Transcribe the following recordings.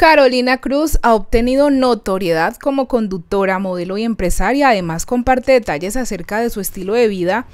Carolina Cruz ha obtenido notoriedad como conductora, modelo y empresaria. Además, comparte detalles acerca de su estilo de vida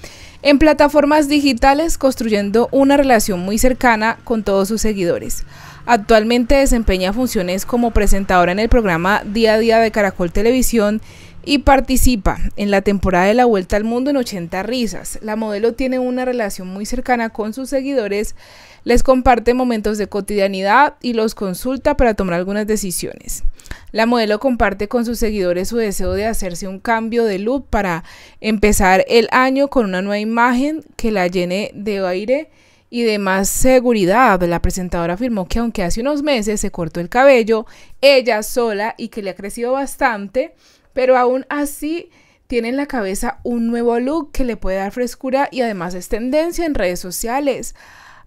en plataformas digitales, construyendo una relación muy cercana con todos sus seguidores. Actualmente desempeña funciones como presentadora en el programa Día a Día de Caracol Televisión y participa en la temporada de la Vuelta al Mundo en 80 risas. La modelo tiene una relación muy cercana con sus seguidores, les comparte momentos de cotidianidad y los consulta para tomar algunas decisiones. La modelo comparte con sus seguidores su deseo de hacerse un cambio de look para empezar el año con una nueva imagen que la llene de aire y de más seguridad. La presentadora afirmó que aunque hace unos meses se cortó el cabello, ella sola y que le ha crecido bastante, pero aún así tiene en la cabeza un nuevo look que le puede dar frescura y además es tendencia en redes sociales.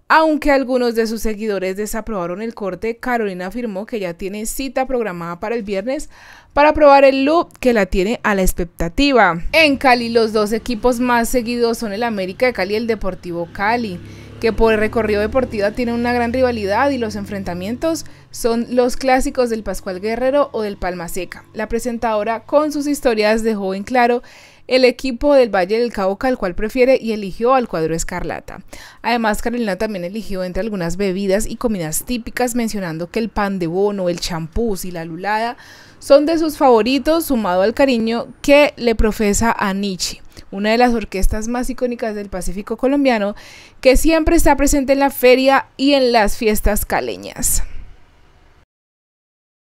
Aunque algunos de sus seguidores desaprobaron el corte, Carolina afirmó que ya tiene cita programada para el viernes para probar el look que la tiene a la expectativa. En Cali los dos equipos más seguidos son el América de Cali y el Deportivo Cali que por el recorrido deportiva tiene una gran rivalidad y los enfrentamientos son los clásicos del Pascual Guerrero o del Palma Seca. La presentadora con sus historias dejó en claro el equipo del Valle del Cauca al cual prefiere y eligió al cuadro escarlata. Además, Carolina también eligió entre algunas bebidas y comidas típicas, mencionando que el pan de bono, el champús y la lulada son de sus favoritos, sumado al cariño que le profesa a Nietzsche una de las orquestas más icónicas del Pacífico colombiano, que siempre está presente en la feria y en las fiestas caleñas.